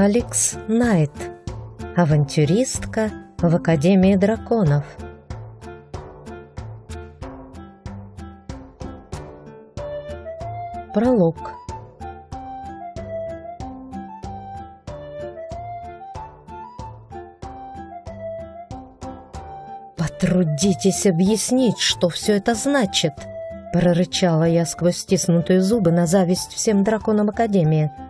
Алекс Найт, авантюристка в Академии драконов. Пролог. «Потрудитесь объяснить, что все это значит!» Прорычала я сквозь стиснутые зубы на зависть всем драконам Академии –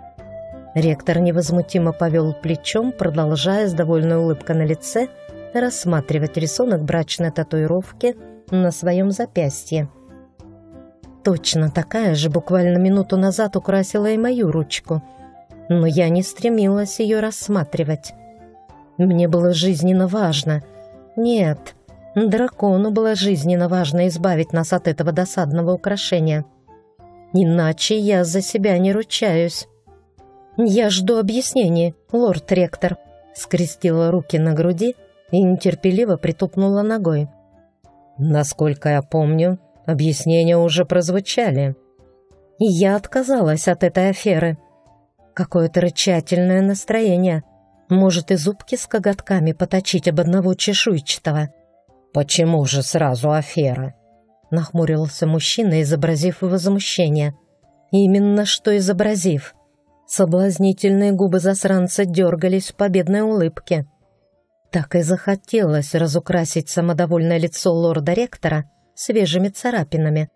Ректор невозмутимо повел плечом, продолжая с довольной улыбкой на лице рассматривать рисунок брачной татуировки на своем запястье. Точно такая же буквально минуту назад украсила и мою ручку, но я не стремилась ее рассматривать. Мне было жизненно важно. Нет, дракону было жизненно важно избавить нас от этого досадного украшения. Иначе я за себя не ручаюсь. «Я жду объяснений, лорд-ректор», — скрестила руки на груди и нетерпеливо притупнула ногой. «Насколько я помню, объяснения уже прозвучали». я отказалась от этой аферы. Какое-то рычательное настроение. Может, и зубки с коготками поточить об одного чешуйчатого. «Почему же сразу афера?» Нахмурился мужчина, изобразив возмущение. «Именно что изобразив». Соблазнительные губы засранца дергались в победной улыбке. Так и захотелось разукрасить самодовольное лицо лорда-ректора свежими царапинами.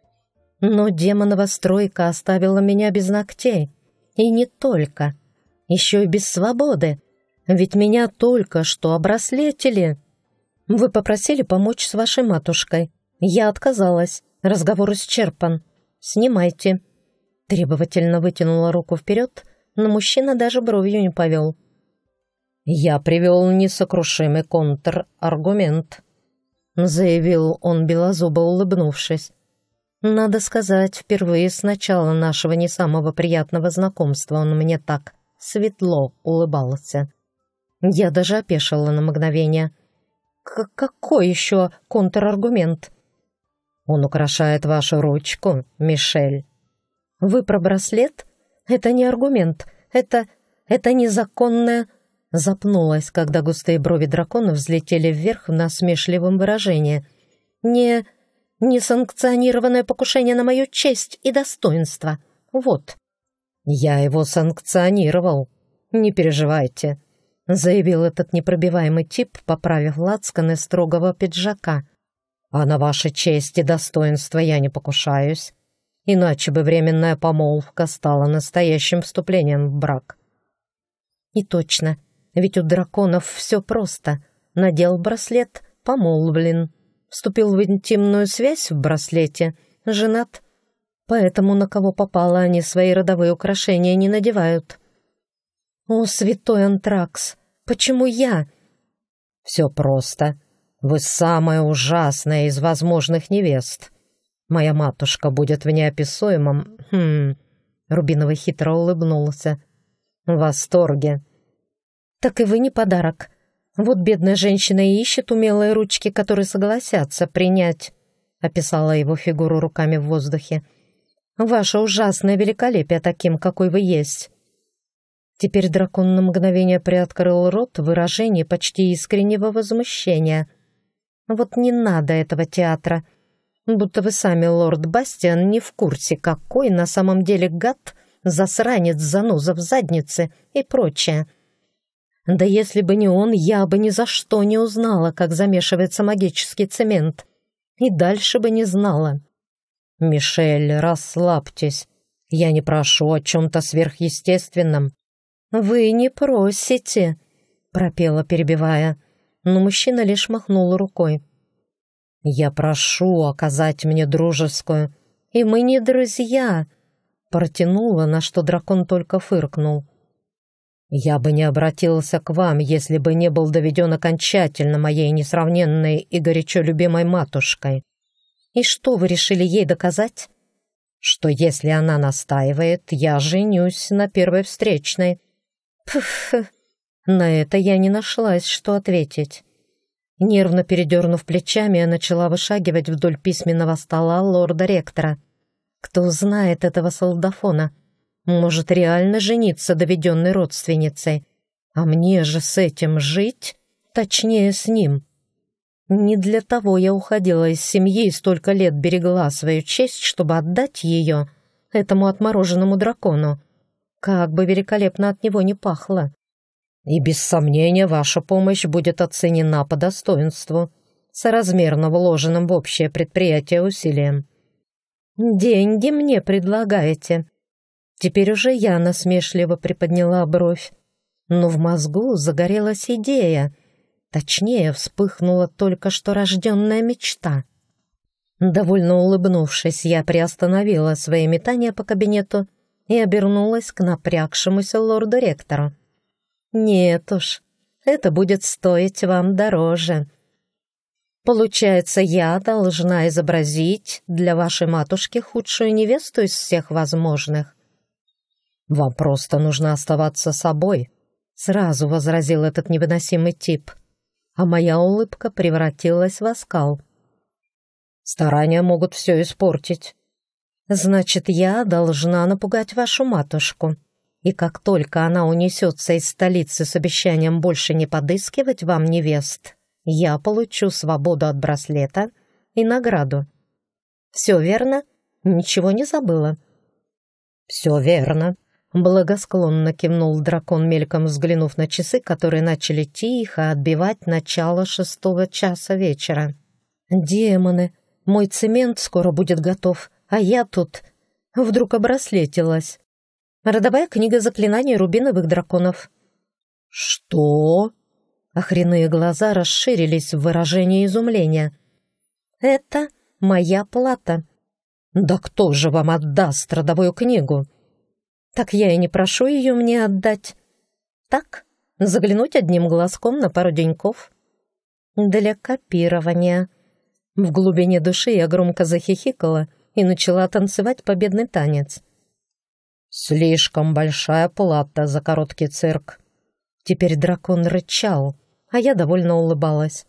Но демонова стройка оставила меня без ногтей. И не только. Еще и без свободы. Ведь меня только что обраслетели. Вы попросили помочь с вашей матушкой. Я отказалась. Разговор исчерпан. Снимайте. Требовательно вытянула руку вперед но мужчина даже бровью не повел. «Я привел несокрушимый контраргумент», — заявил он, белозубо улыбнувшись. «Надо сказать, впервые с начала нашего не самого приятного знакомства он мне так светло улыбался. Я даже опешила на мгновение. К «Какой еще контраргумент?» «Он украшает вашу ручку, Мишель». «Вы про браслет?» Это не аргумент. Это... это незаконное...» Запнулась, когда густые брови дракона взлетели вверх на смешливом выражении. «Не... несанкционированное покушение на мою честь и достоинство. Вот». «Я его санкционировал. Не переживайте», — заявил этот непробиваемый тип, поправив лацканы строгого пиджака. «А на ваши честь и достоинство я не покушаюсь иначе бы временная помолвка стала настоящим вступлением в брак. И точно, ведь у драконов все просто. Надел браслет, помолвлен. Вступил в интимную связь в браслете, женат. Поэтому на кого попало, они свои родовые украшения не надевают. «О, святой Антракс, почему я?» «Все просто. Вы самая ужасная из возможных невест», Моя матушка будет в неописуемом... Хм...» Рубиновый хитро улыбнулся. «В восторге!» «Так и вы не подарок. Вот бедная женщина и ищет умелые ручки, которые согласятся принять», описала его фигуру руками в воздухе. «Ваше ужасное великолепие таким, какой вы есть!» Теперь дракон на мгновение приоткрыл рот в выражении почти искреннего возмущения. «Вот не надо этого театра!» будто вы сами, лорд Бастиан, не в курсе, какой на самом деле гад, засранец, заноза в заднице и прочее. Да если бы не он, я бы ни за что не узнала, как замешивается магический цемент. И дальше бы не знала. «Мишель, расслабьтесь. Я не прошу о чем-то сверхъестественном». «Вы не просите», — пропела, перебивая. Но мужчина лишь махнул рукой. Я прошу оказать мне дружескую. И мы не друзья. Протянула, на что дракон только фыркнул. Я бы не обратился к вам, если бы не был доведен окончательно моей несравненной и горячо любимой матушкой. И что вы решили ей доказать? Что если она настаивает, я женюсь на первой встречной. Пф, на это я не нашлась, что ответить. Нервно передернув плечами, я начала вышагивать вдоль письменного стола лорда-ректора. Кто знает этого солдафона? Может, реально жениться доведенной родственницей? А мне же с этим жить? Точнее, с ним. Не для того я уходила из семьи и столько лет берегла свою честь, чтобы отдать ее этому отмороженному дракону. Как бы великолепно от него не пахло. И без сомнения ваша помощь будет оценена по достоинству, соразмерно вложенным в общее предприятие усилием. Деньги мне предлагаете. Теперь уже я насмешливо приподняла бровь, но в мозгу загорелась идея, точнее вспыхнула только что рожденная мечта. Довольно улыбнувшись, я приостановила свои метания по кабинету и обернулась к напрягшемуся лорду-ректору. Нет уж, это будет стоить вам дороже. Получается, я должна изобразить для вашей матушки худшую невесту из всех возможных. Вам просто нужно оставаться собой, сразу возразил этот невыносимый тип. А моя улыбка превратилась в оскал. Старания могут все испортить. Значит, я должна напугать вашу матушку. И как только она унесется из столицы с обещанием больше не подыскивать вам невест, я получу свободу от браслета и награду. Все верно? Ничего не забыла? Все верно. Благосклонно кивнул дракон, мельком взглянув на часы, которые начали тихо отбивать начало шестого часа вечера. «Демоны! Мой цемент скоро будет готов, а я тут...» Вдруг обраслетилась. Родовая книга заклинаний рубиновых драконов. «Что?» Охренные глаза расширились в выражении изумления. «Это моя плата». «Да кто же вам отдаст родовую книгу?» «Так я и не прошу ее мне отдать. Так, заглянуть одним глазком на пару деньков». «Для копирования». В глубине души я громко захихикала и начала танцевать победный танец. «Слишком большая плата за короткий цирк». Теперь дракон рычал, а я довольно улыбалась.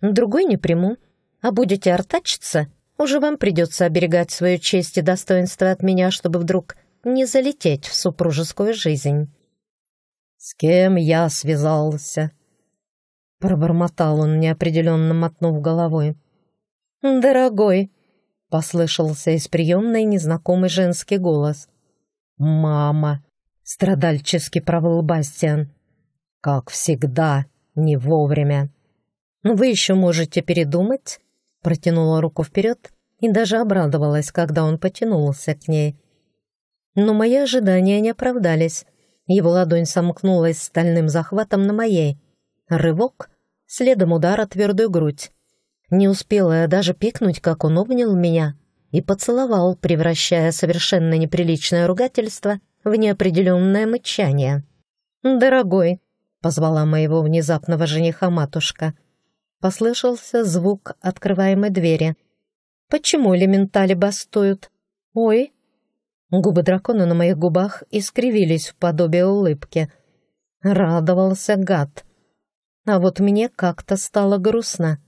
«Другой не приму, а будете артачиться, уже вам придется оберегать свою честь и достоинство от меня, чтобы вдруг не залететь в супружескую жизнь». «С кем я связался?» Пробормотал он, неопределенно мотнув головой. «Дорогой!» — послышался из приемной незнакомый женский голос. «Мама!» — страдальчески провыл Бастиан. «Как всегда, не вовремя». «Но «Ну, вы еще можете передумать?» — протянула руку вперед и даже обрадовалась, когда он потянулся к ней. Но мои ожидания не оправдались. Его ладонь сомкнулась стальным захватом на моей. Рывок, следом удар о твердую грудь. Не успела я даже пикнуть, как он обнял меня — и поцеловал, превращая совершенно неприличное ругательство в неопределенное мычание. «Дорогой», — позвала моего внезапного жениха матушка, послышался звук открываемой двери. «Почему элементали бастуют? Ой!» Губы дракона на моих губах искривились в подобие улыбки. Радовался гад. А вот мне как-то стало грустно.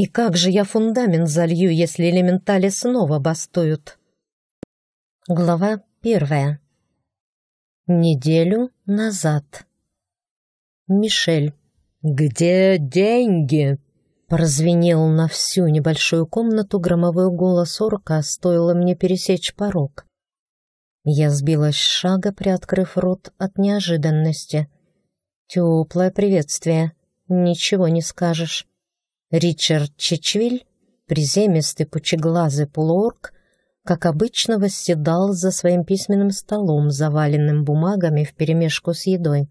И как же я фундамент залью, если элементали снова бастуют? Глава первая. Неделю назад. Мишель. «Где деньги?» Прозвенел на всю небольшую комнату громовой голос орка, стоило мне пересечь порог. Я сбилась с шага, приоткрыв рот от неожиданности. Теплое приветствие, ничего не скажешь. Ричард Чичвиль, приземистый пучеглазый полуорг, как обычно восседал за своим письменным столом, заваленным бумагами вперемешку с едой.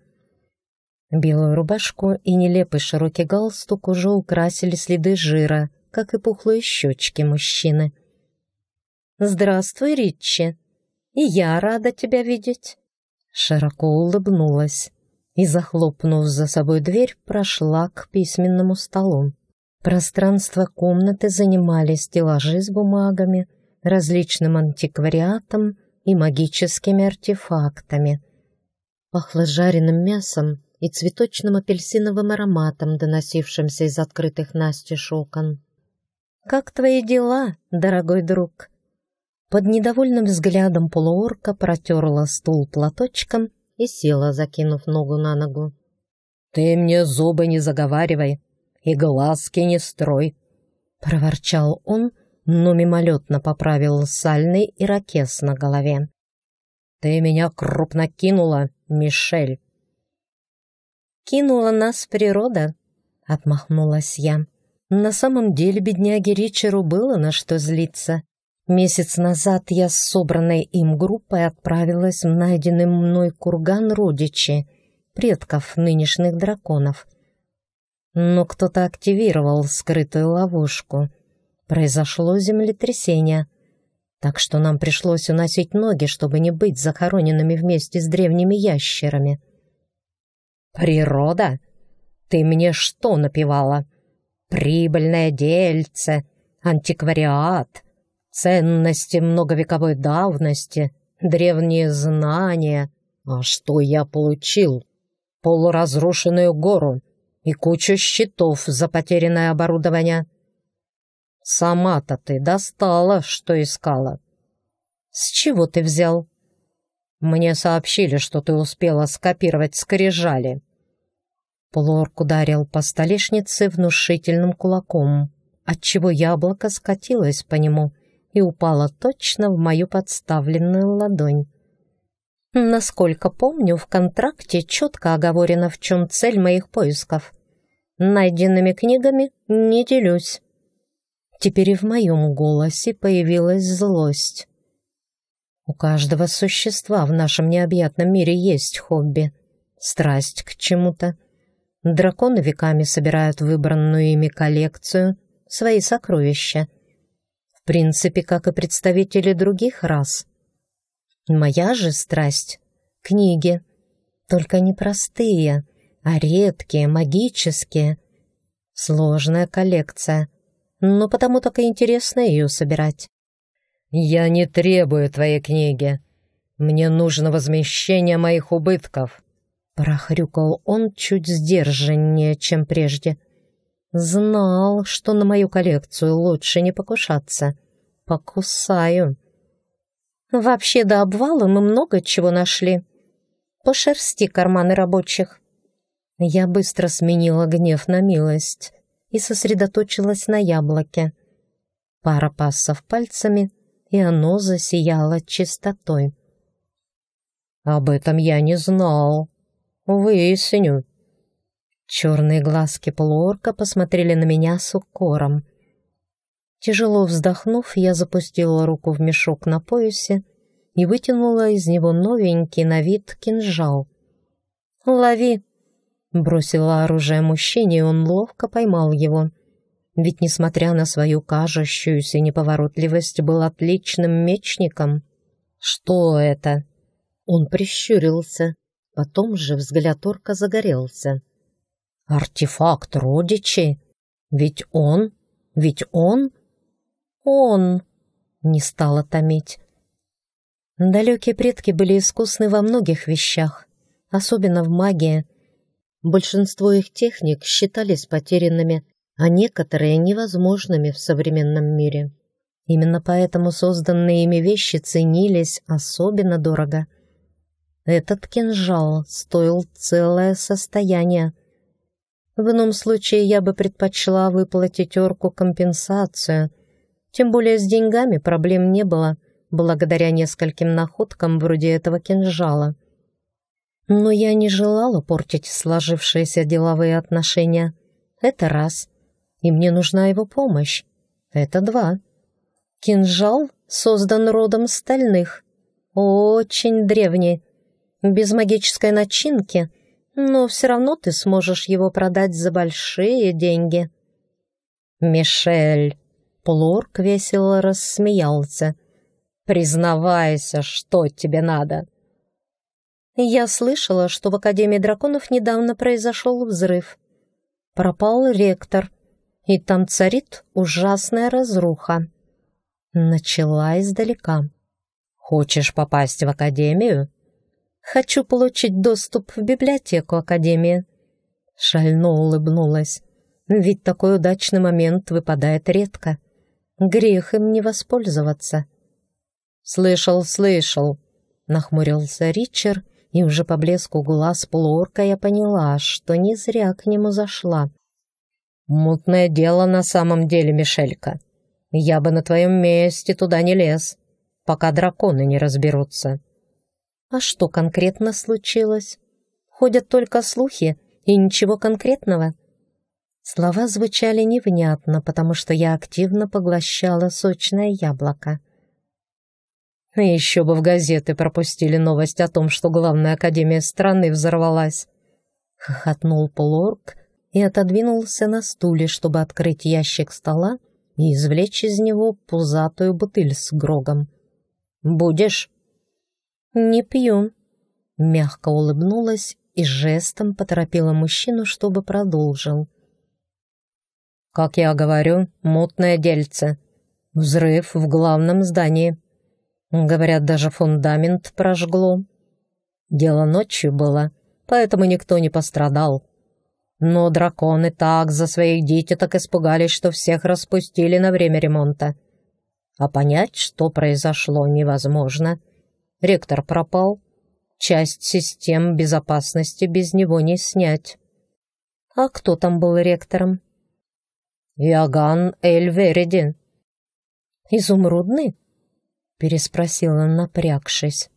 Белую рубашку и нелепый широкий галстук уже украсили следы жира, как и пухлые щечки мужчины. «Здравствуй, Ричи! И я рада тебя видеть!» Широко улыбнулась и, захлопнув за собой дверь, прошла к письменному столу. Пространство комнаты занимали стеллажи с бумагами, различным антиквариатом и магическими артефактами. Пахло жареным мясом и цветочным апельсиновым ароматом, доносившимся из открытых настежь окон. «Как твои дела, дорогой друг?» Под недовольным взглядом полуорка протерла стул платочком и села, закинув ногу на ногу. «Ты мне зубы не заговаривай!» и глазки не строй!» — проворчал он, но мимолетно поправил сальный и ракес на голове. «Ты меня крупно кинула, Мишель!» «Кинула нас природа», — отмахнулась я. На самом деле бедняге Ричеру было на что злиться. Месяц назад я с собранной им группой отправилась в найденный мной курган родичи, предков нынешних драконов — но кто-то активировал скрытую ловушку. Произошло землетрясение, так что нам пришлось уносить ноги, чтобы не быть захороненными вместе с древними ящерами. «Природа? Ты мне что напевала? Прибыльное дельце, антиквариат, ценности многовековой давности, древние знания. А что я получил? Полуразрушенную гору, и кучу счетов за потерянное оборудование. Сама-то ты достала, что искала. С чего ты взял? Мне сообщили, что ты успела скопировать скрижали. Плорк ударил по столешнице внушительным кулаком, отчего яблоко скатилось по нему и упало точно в мою подставленную ладонь. Насколько помню, в контракте четко оговорено, в чем цель моих поисков. Найденными книгами не делюсь. Теперь и в моем голосе появилась злость. У каждого существа в нашем необъятном мире есть хобби, страсть к чему-то. Драконы веками собирают выбранную ими коллекцию, свои сокровища. В принципе, как и представители других рас. Моя же страсть — книги, только непростые — а редкие, магические. Сложная коллекция, но потому так и интересно ее собирать. «Я не требую твоей книги. Мне нужно возмещение моих убытков», — прохрюкал он чуть сдержаннее, чем прежде. «Знал, что на мою коллекцию лучше не покушаться. Покусаю». «Вообще до обвала мы много чего нашли. Пошерсти карманы рабочих». Я быстро сменила гнев на милость и сосредоточилась на яблоке. Пара пассов пальцами, и оно засияло чистотой. «Об этом я не знал. Выясню». Черные глазки полуорка посмотрели на меня с укором. Тяжело вздохнув, я запустила руку в мешок на поясе и вытянула из него новенький на вид кинжал. «Лови!» Бросила оружие мужчине, и он ловко поймал его. Ведь, несмотря на свою кажущуюся неповоротливость, был отличным мечником. «Что это?» Он прищурился. Потом же взгляд орка загорелся. «Артефакт родичи? Ведь он? Ведь он?» «Он!» — не стала томить. Далекие предки были искусны во многих вещах, особенно в магии — Большинство их техник считались потерянными, а некоторые невозможными в современном мире. Именно поэтому созданные ими вещи ценились особенно дорого. Этот кинжал стоил целое состояние. В ином случае я бы предпочла выплатить орку компенсацию. Тем более с деньгами проблем не было, благодаря нескольким находкам вроде этого кинжала. Но я не желала портить сложившиеся деловые отношения. Это раз. И мне нужна его помощь. Это два. Кинжал создан родом стальных. Очень древний. Без магической начинки, но все равно ты сможешь его продать за большие деньги. «Мишель!» Плорк весело рассмеялся. «Признавайся, что тебе надо!» Я слышала, что в Академии драконов недавно произошел взрыв. Пропал ректор, и там царит ужасная разруха. Начала издалека. «Хочешь попасть в Академию?» «Хочу получить доступ в библиотеку Академии». Шально улыбнулась. «Ведь такой удачный момент выпадает редко. Грех им не воспользоваться». «Слышал, слышал», — нахмурился Ричард, и уже по блеску глаз плорка я поняла, что не зря к нему зашла. «Мутное дело на самом деле, Мишелька. Я бы на твоем месте туда не лез, пока драконы не разберутся». «А что конкретно случилось? Ходят только слухи и ничего конкретного?» Слова звучали невнятно, потому что я активно поглощала сочное яблоко. Еще бы в газеты пропустили новость о том, что главная академия страны взорвалась. Хохотнул Полорг и отодвинулся на стуле, чтобы открыть ящик стола и извлечь из него пузатую бутыль с грогом. «Будешь?» «Не пью», — мягко улыбнулась и жестом поторопила мужчину, чтобы продолжил. «Как я говорю, мутное дельце. Взрыв в главном здании. Говорят, даже фундамент прожгло. Дело ночью было, поэтому никто не пострадал. Но драконы так за своих детей так испугались, что всех распустили на время ремонта. А понять, что произошло, невозможно. Ректор пропал. Часть систем безопасности без него не снять. А кто там был ректором? Иоганн Эльвериди. Изумрудный? переспросила, напрягшись.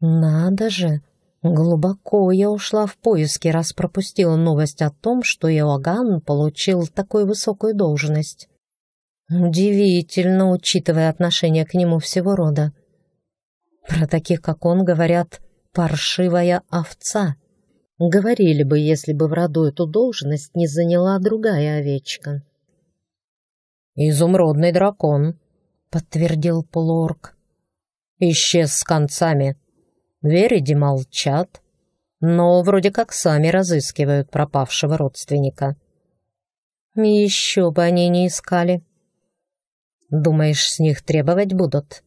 «Надо же! Глубоко я ушла в поиски, раз пропустила новость о том, что Иоганн получил такую высокую должность. Удивительно, учитывая отношение к нему всего рода. Про таких, как он, говорят «паршивая овца». Говорили бы, если бы в роду эту должность не заняла другая овечка. «Изумрудный дракон», подтвердил полуорг. Исчез с концами. Вериди молчат, но вроде как сами разыскивают пропавшего родственника. Еще бы они не искали. Думаешь, с них требовать будут?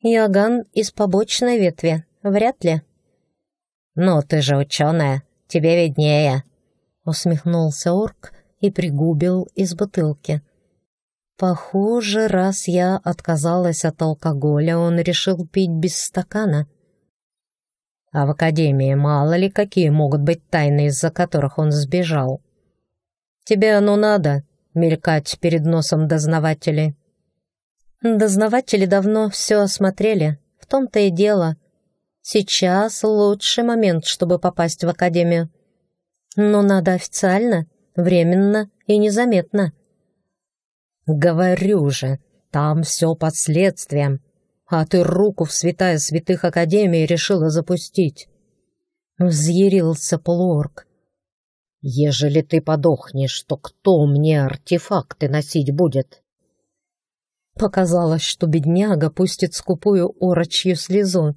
Иоганн из побочной ветви, вряд ли. Но ты же ученая, тебе виднее», — усмехнулся орк и пригубил из бутылки. Похоже, раз я отказалась от алкоголя, он решил пить без стакана. А в академии мало ли какие могут быть тайны, из-за которых он сбежал. Тебе оно надо, мелькать перед носом дознавателей. Дознаватели давно все осмотрели, в том-то и дело. Сейчас лучший момент, чтобы попасть в академию. Но надо официально, временно и незаметно. «Говорю же, там все под следствием. А ты руку в святая святых Академии решила запустить!» Взъярился Плорк. «Ежели ты подохнешь, то кто мне артефакты носить будет?» Показалось, что бедняга пустит скупую орочью слезу,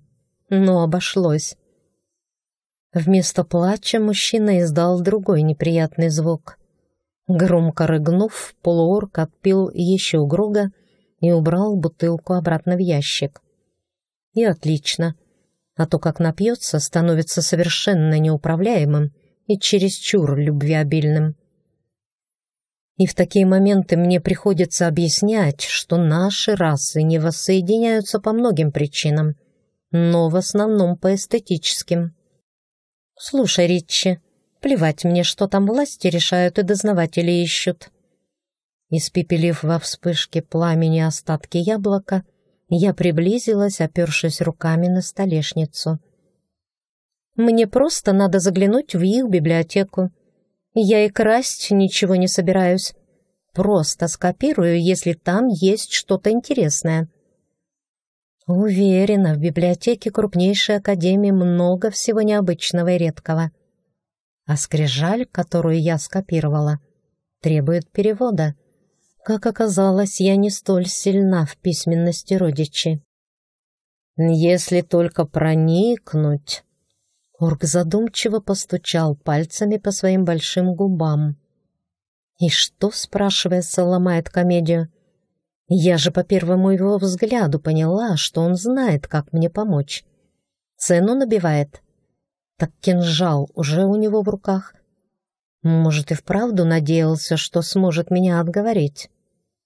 но обошлось. Вместо плача мужчина издал другой неприятный звук. Громко рыгнув, полуорк отпил еще Грога и убрал бутылку обратно в ящик. И отлично, а то как напьется, становится совершенно неуправляемым и чересчур любвеобильным. И в такие моменты мне приходится объяснять, что наши расы не воссоединяются по многим причинам, но в основном по эстетическим. «Слушай, Ричи, Плевать мне, что там власти решают и дознаватели ищут. Испепелив во вспышке пламени остатки яблока, я приблизилась, опершись руками на столешницу. «Мне просто надо заглянуть в их библиотеку. Я и красть ничего не собираюсь. Просто скопирую, если там есть что-то интересное». Уверена, в библиотеке крупнейшей академии много всего необычного и редкого а скрижаль, которую я скопировала, требует перевода. Как оказалось, я не столь сильна в письменности родичи. «Если только проникнуть...» Орк задумчиво постучал пальцами по своим большим губам. «И что, спрашивается, ломает комедию? Я же по первому его взгляду поняла, что он знает, как мне помочь. Цену набивает» так кинжал уже у него в руках. Может, и вправду надеялся, что сможет меня отговорить.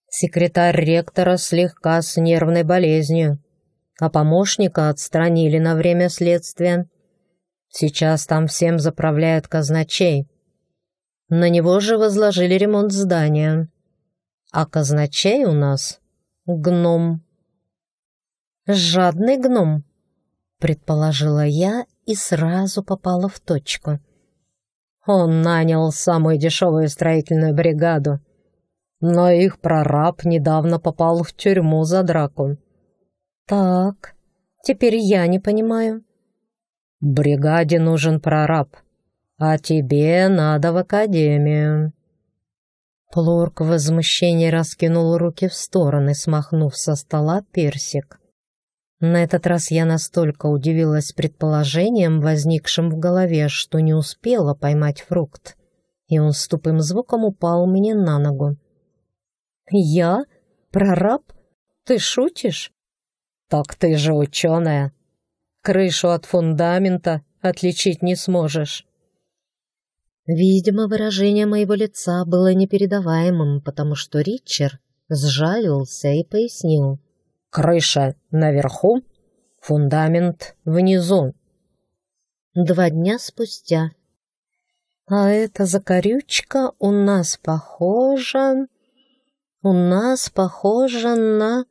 Секретарь ректора слегка с нервной болезнью, а помощника отстранили на время следствия. Сейчас там всем заправляют казначей. На него же возложили ремонт здания. А казначей у нас — гном. «Жадный гном», — предположила я и сразу попала в точку. Он нанял самую дешевую строительную бригаду, но их прораб недавно попал в тюрьму за драку. Так, теперь я не понимаю. Бригаде нужен прораб, а тебе надо в академию. Плорк в возмущении раскинул руки в стороны, смахнув со стола персик. На этот раз я настолько удивилась предположением, возникшим в голове, что не успела поймать фрукт, и он с тупым звуком упал мне на ногу. «Я? Прораб? Ты шутишь?» «Так ты же ученая! Крышу от фундамента отличить не сможешь!» Видимо, выражение моего лица было непередаваемым, потому что Ричард сжалился и пояснил. Крыша наверху, фундамент внизу. Два дня спустя. А эта закорючка у нас похожа... У нас похожа на...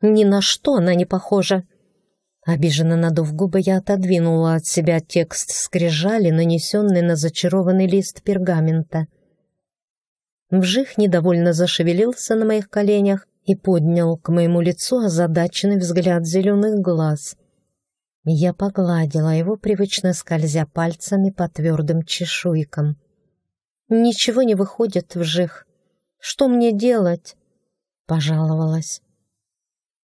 Ни на что она не похожа. Обиженно надув губы, я отодвинула от себя текст скрижали, нанесенный на зачарованный лист пергамента. Вжих недовольно зашевелился на моих коленях, и поднял к моему лицу озадаченный взгляд зеленых глаз. Я погладила его, привычно скользя пальцами по твердым чешуйкам. «Ничего не выходит, в жих. Что мне делать?» — пожаловалась.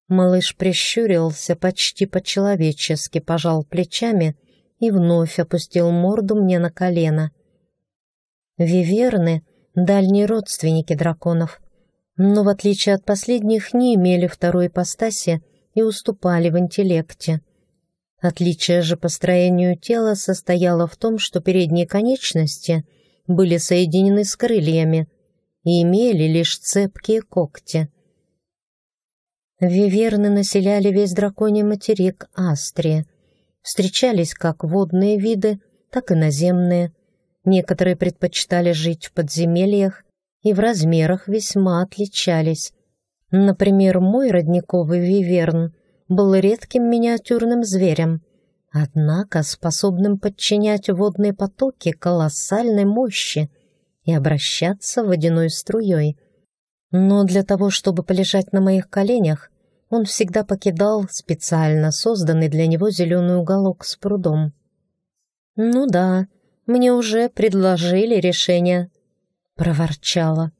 Малыш прищурился почти по-человечески, пожал плечами и вновь опустил морду мне на колено. Виверны — дальние родственники драконов — но в отличие от последних не имели второй ипостаси и уступали в интеллекте. Отличие же по строению тела состояло в том, что передние конечности были соединены с крыльями и имели лишь цепкие когти. Виверны населяли весь драконий материк Астрия. Встречались как водные виды, так и наземные. Некоторые предпочитали жить в подземельях, и в размерах весьма отличались. Например, мой родниковый виверн был редким миниатюрным зверем, однако способным подчинять водные потоки колоссальной мощи и обращаться водяной струей. Но для того, чтобы полежать на моих коленях, он всегда покидал специально созданный для него зеленый уголок с прудом. «Ну да, мне уже предложили решение, проворчала.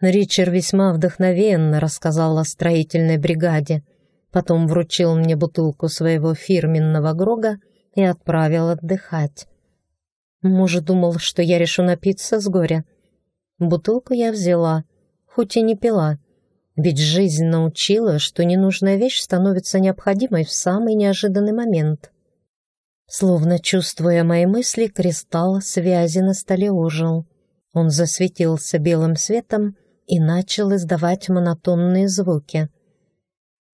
Ричард весьма вдохновенно рассказал о строительной бригаде, потом вручил мне бутылку своего фирменного Грога и отправил отдыхать. Муж думал, что я решу напиться с горя. Бутылку я взяла, хоть и не пила, ведь жизнь научила, что ненужная вещь становится необходимой в самый неожиданный момент. Словно чувствуя мои мысли, кристалл связи на столе ожил — он засветился белым светом и начал издавать монотонные звуки.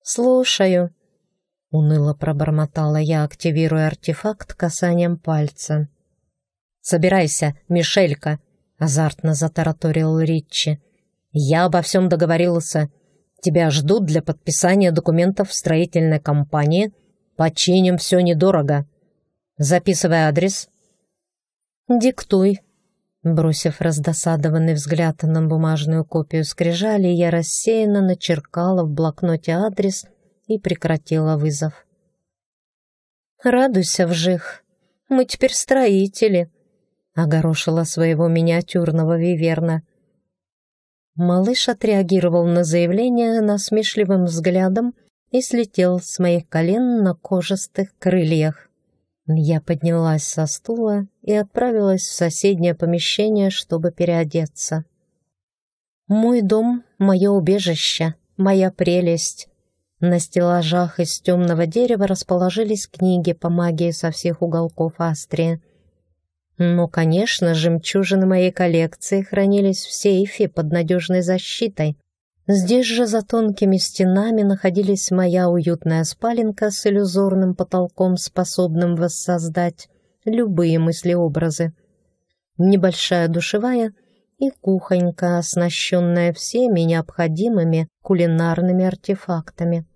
«Слушаю», — уныло пробормотала я, активируя артефакт касанием пальца. «Собирайся, Мишелька», — азартно затараторил Ричи. «Я обо всем договорился. Тебя ждут для подписания документов в строительной компании. Починим все недорого. Записывай адрес». «Диктуй», Бросив раздосадованный взгляд на бумажную копию скрижали, я рассеянно начеркала в блокноте адрес и прекратила вызов. «Радуйся, вжих! Мы теперь строители!» — огорошила своего миниатюрного виверна. Малыш отреагировал на заявление насмешливым взглядом и слетел с моих колен на кожистых крыльях. Я поднялась со стула и отправилась в соседнее помещение, чтобы переодеться. Мой дом, мое убежище, моя прелесть. На стеллажах из темного дерева расположились книги по магии со всех уголков Астрии. Но, «Ну, конечно, жемчужины моей коллекции хранились в сейфе под надежной защитой, Здесь же за тонкими стенами находились моя уютная спаленка с иллюзорным потолком, способным воссоздать любые мысли-образы. Небольшая душевая и кухонька, оснащенная всеми необходимыми кулинарными артефактами.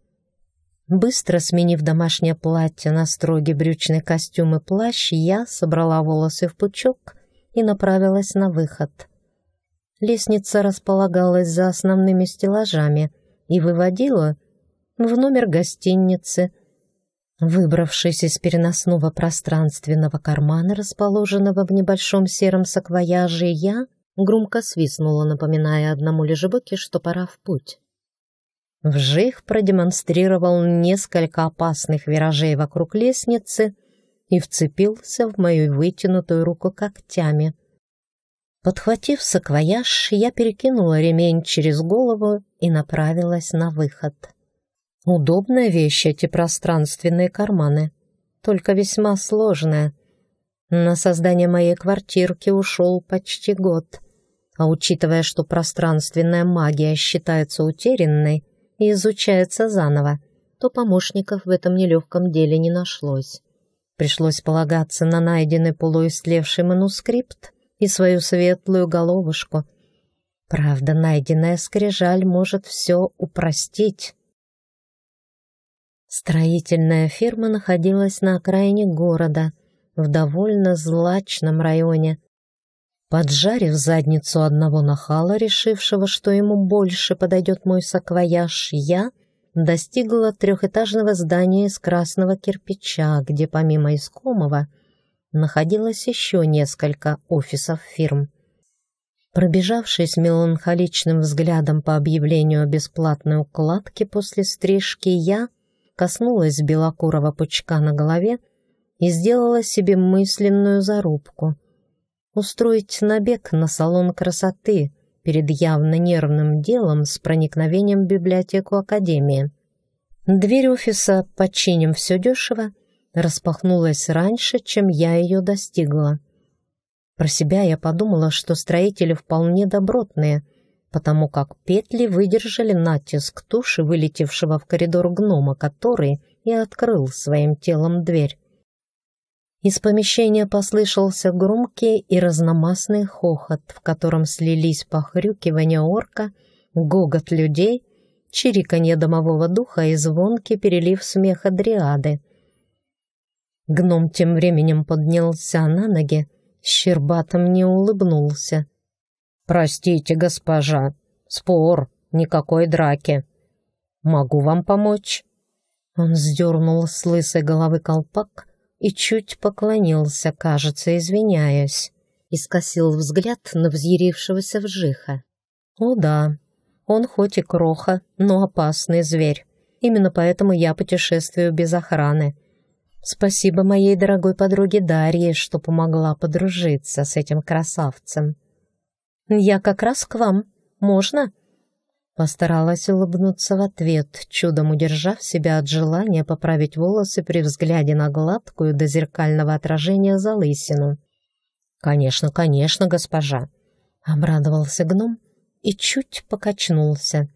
Быстро сменив домашнее платье на строгий брючный костюм и плащ, я собрала волосы в пучок и направилась на выход — Лестница располагалась за основными стеллажами и выводила в номер гостиницы. Выбравшись из переносного пространственного кармана, расположенного в небольшом сером саквояже, я громко свистнула, напоминая одному лежебоке, что пора в путь. Вжих продемонстрировал несколько опасных виражей вокруг лестницы и вцепился в мою вытянутую руку когтями — Подхватив саквояж, я перекинула ремень через голову и направилась на выход. Удобная вещь эти пространственные карманы, только весьма сложная. На создание моей квартирки ушел почти год, а учитывая, что пространственная магия считается утерянной и изучается заново, то помощников в этом нелегком деле не нашлось. Пришлось полагаться на найденный полуистлевший манускрипт, и свою светлую головушку. Правда, найденная скрижаль может все упростить. Строительная фирма находилась на окраине города, в довольно злачном районе. Поджарив задницу одного нахала, решившего, что ему больше подойдет мой саквояж, я достигла трехэтажного здания из красного кирпича, где помимо искомого находилось еще несколько офисов фирм. Пробежавшись меланхоличным взглядом по объявлению о бесплатной укладке после стрижки, я коснулась белокурого пучка на голове и сделала себе мысленную зарубку. Устроить набег на салон красоты перед явно нервным делом с проникновением в библиотеку Академии. Дверь офиса «Починим все дешево» распахнулась раньше, чем я ее достигла. Про себя я подумала, что строители вполне добротные, потому как петли выдержали натиск туши, вылетевшего в коридор гнома, который и открыл своим телом дверь. Из помещения послышался громкий и разномастный хохот, в котором слились похрюкивания орка, гогот людей, чириканье домового духа и звонкий перелив смеха дриады. Гном тем временем поднялся на ноги, щербато не улыбнулся. «Простите, госпожа, спор, никакой драки. Могу вам помочь?» Он сдернул с лысой головы колпак и чуть поклонился, кажется, извиняясь, и скосил взгляд на взъярившегося вжиха. «О да, он хоть и кроха, но опасный зверь. Именно поэтому я путешествую без охраны» Спасибо моей дорогой подруге Дарье, что помогла подружиться с этим красавцем. Я как раз к вам. Можно? Постаралась улыбнуться в ответ, чудом удержав себя от желания поправить волосы при взгляде на гладкую до зеркального отражения залысину. «Конечно, конечно, госпожа!» — обрадовался гном и чуть покачнулся.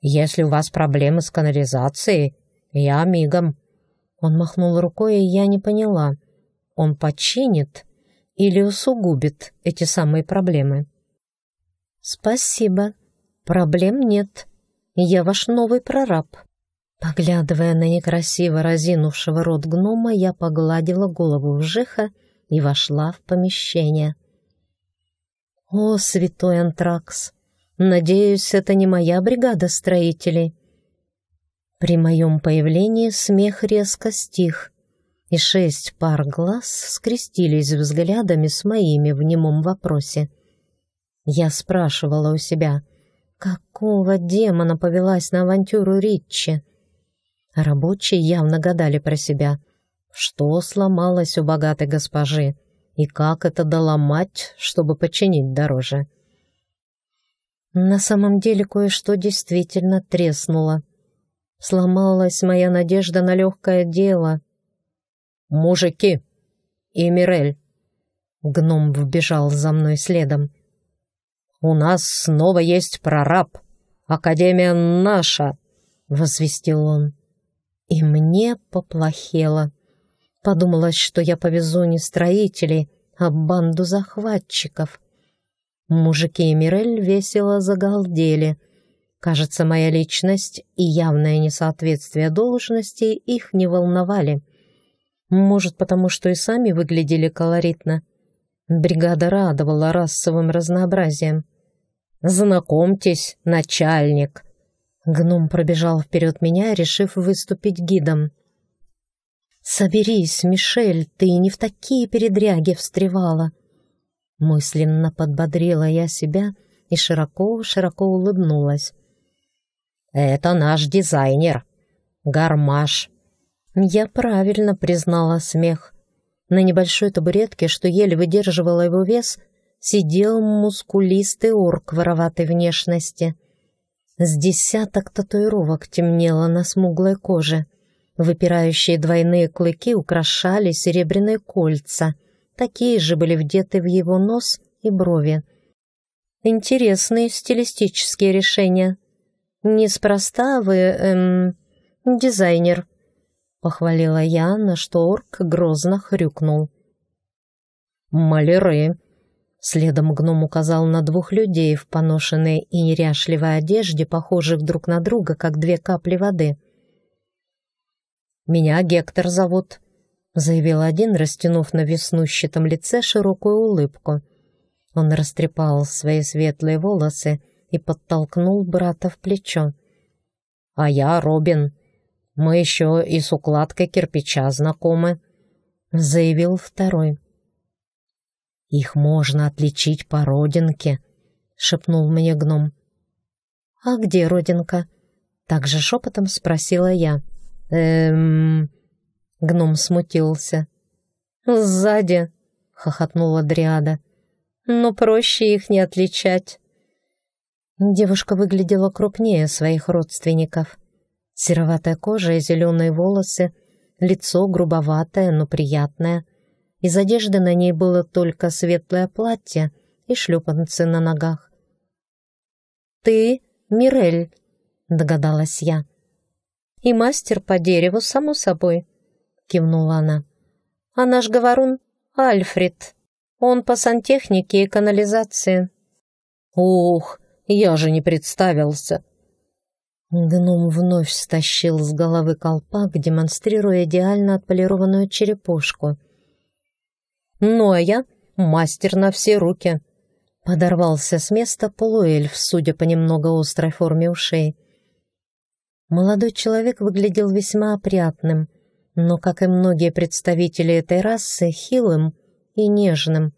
«Если у вас проблемы с канализацией, я мигом...» Он махнул рукой, и я не поняла. Он починит или усугубит эти самые проблемы? «Спасибо. Проблем нет. Я ваш новый прораб». Поглядывая на некрасиво разинувшего рот гнома, я погладила голову вжиха и вошла в помещение. «О, святой Антракс! Надеюсь, это не моя бригада строителей?» При моем появлении смех резко стих, и шесть пар глаз скрестились взглядами с моими в немом вопросе. Я спрашивала у себя, какого демона повелась на авантюру Ритчи? Рабочие явно гадали про себя, что сломалось у богатой госпожи и как это доломать, чтобы починить дороже. На самом деле кое-что действительно треснуло — Сломалась моя надежда на легкое дело. «Мужики!» «И Мирель!» Гном вбежал за мной следом. «У нас снова есть прораб. Академия наша!» — возвестил он. И мне поплохело. Подумалось, что я повезу не строителей, а банду захватчиков. Мужики и Мирель весело загалдели — Кажется, моя личность и явное несоответствие должности их не волновали. Может, потому что и сами выглядели колоритно. Бригада радовала расовым разнообразием. «Знакомьтесь, начальник!» Гном пробежал вперед меня, решив выступить гидом. «Соберись, Мишель, ты не в такие передряги встревала!» Мысленно подбодрила я себя и широко-широко улыбнулась. Это наш дизайнер. Гармаш. Я правильно признала смех. На небольшой табуретке, что еле выдерживала его вес, сидел мускулистый орк вороватой внешности. С десяток татуировок темнело на смуглой коже. Выпирающие двойные клыки украшали серебряные кольца. Такие же были вдеты в его нос и брови. Интересные стилистические решения. «Неспроста вы, эм, дизайнер», — похвалила я, на что орк грозно хрюкнул. «Маляры», — следом гном указал на двух людей в поношенной и неряшливой одежде, похожих друг на друга, как две капли воды. «Меня Гектор зовут», — заявил один, растянув на веснущатом лице широкую улыбку. Он растрепал свои светлые волосы, — и подтолкнул брата в плечо. «А я Робин. Мы еще и с укладкой кирпича знакомы», — заявил второй. «Их можно отличить по родинке», — шепнул мне гном. «А где родинка?» — также шепотом спросила я. «Эм...» — гном смутился. «Сзади», — хохотнула Дриада. «Но проще их не отличать». Девушка выглядела крупнее своих родственников. Сероватая кожа и зеленые волосы, лицо грубоватое, но приятное. Из одежды на ней было только светлое платье и шлепанцы на ногах. «Ты Мирель», — догадалась я. «И мастер по дереву, само собой», — кивнула она. «А наш говорун — Альфред. Он по сантехнике и канализации». «Ух!» Я же не представился». Гном вновь стащил с головы колпак, демонстрируя идеально отполированную черепушку. «Ну, а я мастер на все руки!» Подорвался с места полуэльф, судя по немного острой форме ушей. Молодой человек выглядел весьма опрятным, но, как и многие представители этой расы, хилым и нежным.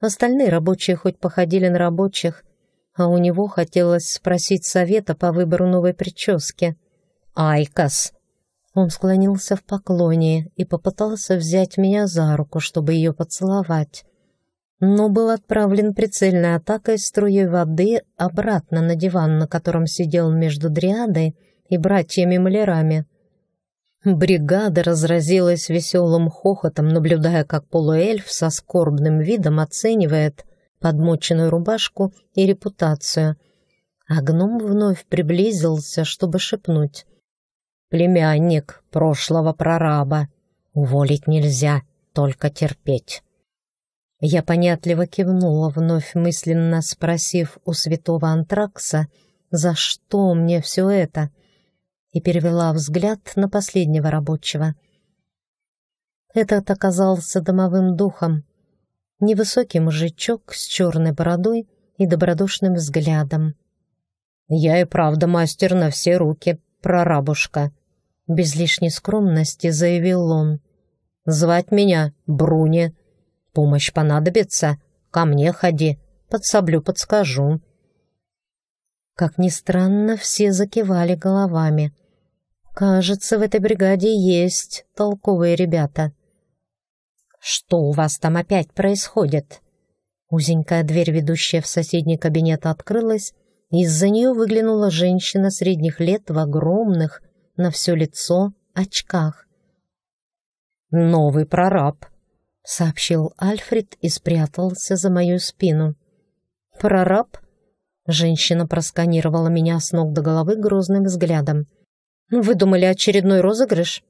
Остальные рабочие хоть походили на рабочих, а у него хотелось спросить совета по выбору новой прически. «Айкос!» Он склонился в поклоне и попытался взять меня за руку, чтобы ее поцеловать, но был отправлен прицельной атакой струей воды обратно на диван, на котором сидел между Дриадой и братьями-малярами. Бригада разразилась веселым хохотом, наблюдая, как полуэльф со скорбным видом оценивает — подмоченную рубашку и репутацию. А гном вновь приблизился, чтобы шепнуть. «Племянник прошлого прораба. Уволить нельзя, только терпеть». Я понятливо кивнула, вновь мысленно спросив у святого антракса, за что мне все это, и перевела взгляд на последнего рабочего. Этот оказался домовым духом, невысокий мужичок с черной бородой и добродушным взглядом. «Я и правда мастер на все руки, прорабушка», — без лишней скромности заявил он. «Звать меня Бруни. Помощь понадобится, ко мне ходи, подсоблю, подскажу». Как ни странно, все закивали головами. «Кажется, в этой бригаде есть толковые ребята». «Что у вас там опять происходит?» Узенькая дверь, ведущая в соседний кабинет, открылась, и из-за нее выглянула женщина средних лет в огромных, на все лицо, очках. «Новый прораб», — сообщил Альфред и спрятался за мою спину. «Прораб?» — женщина просканировала меня с ног до головы грозным взглядом. «Вы думали очередной розыгрыш?»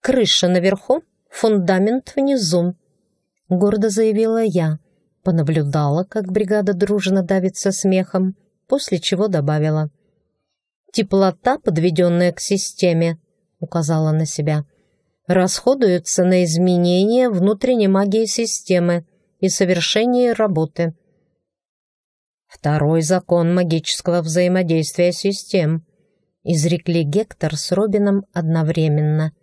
«Крыша наверху?» фундамент внизу», — гордо заявила я. Понаблюдала, как бригада дружно давится смехом, после чего добавила. «Теплота, подведенная к системе», — указала на себя, — «расходуется на изменение внутренней магии системы и совершение работы». «Второй закон магического взаимодействия систем», — изрекли Гектор с Робином одновременно —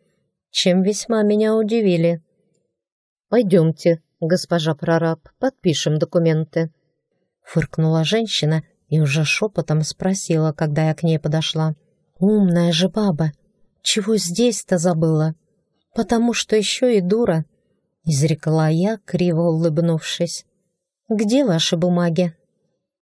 чем весьма меня удивили. «Пойдемте, госпожа прораб, подпишем документы», — фыркнула женщина и уже шепотом спросила, когда я к ней подошла. «Умная же баба! Чего здесь-то забыла? Потому что еще и дура!» — изрекла я, криво улыбнувшись. «Где ваши бумаги?»